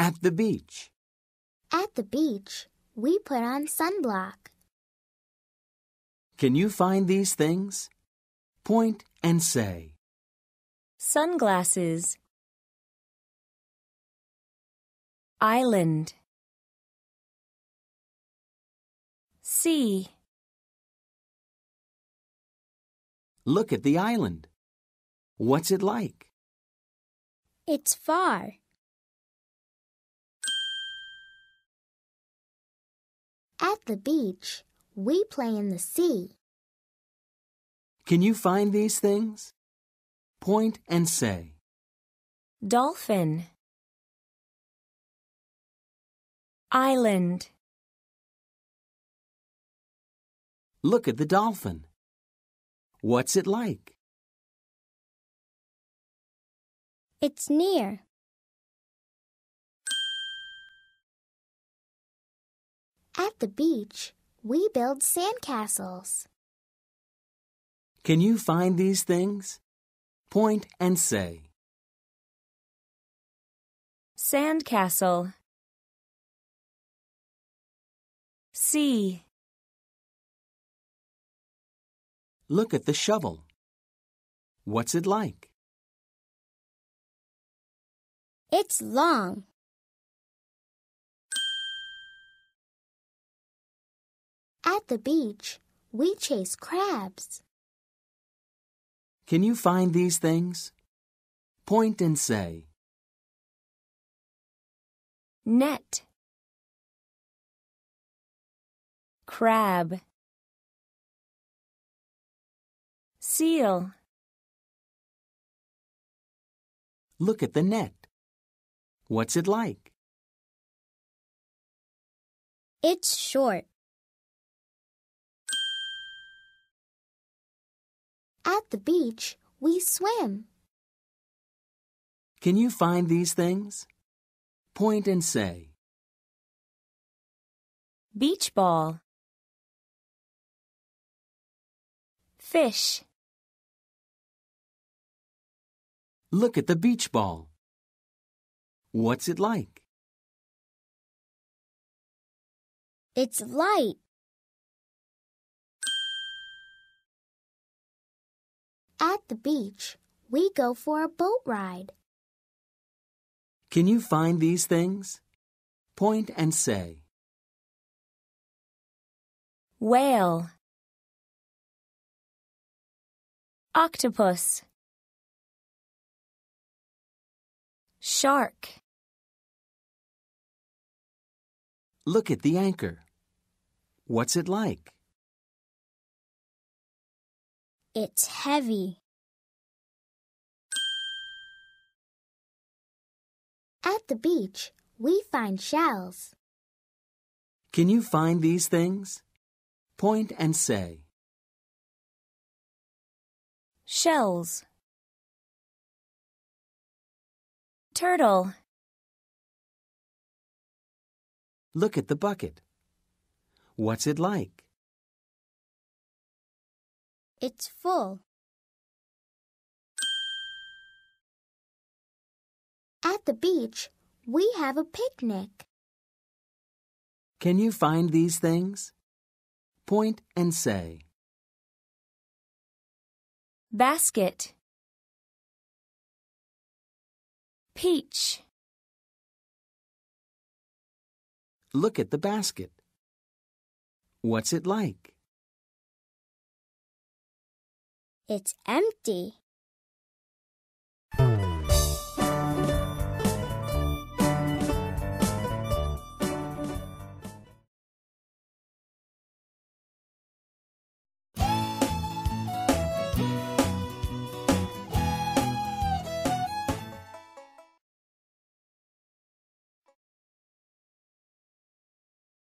At the beach. At the beach, we put on sunblock. Can you find these things? Point and say. Sunglasses. Island. Sea. Look at the island. What's it like? It's far. At the beach, we play in the sea. Can you find these things? Point and say. Dolphin. Island. Look at the dolphin. What's it like? It's near. At the beach, we build sandcastles. Can you find these things? Point and say. Sandcastle Sea Look at the shovel. What's it like? It's long. At the beach, we chase crabs. Can you find these things? Point and say. Net. Crab. Seal. Look at the net. What's it like? It's short. At the beach, we swim. Can you find these things? Point and say. Beach ball. Fish. Look at the beach ball. What's it like? It's light. At the beach, we go for a boat ride. Can you find these things? Point and say. Whale Octopus Shark Look at the anchor. What's it like? It's heavy. At the beach, we find shells. Can you find these things? Point and say. Shells. Turtle. Look at the bucket. What's it like? It's full. At the beach, we have a picnic. Can you find these things? Point and say. Basket. Peach. Look at the basket. What's it like? It's empty.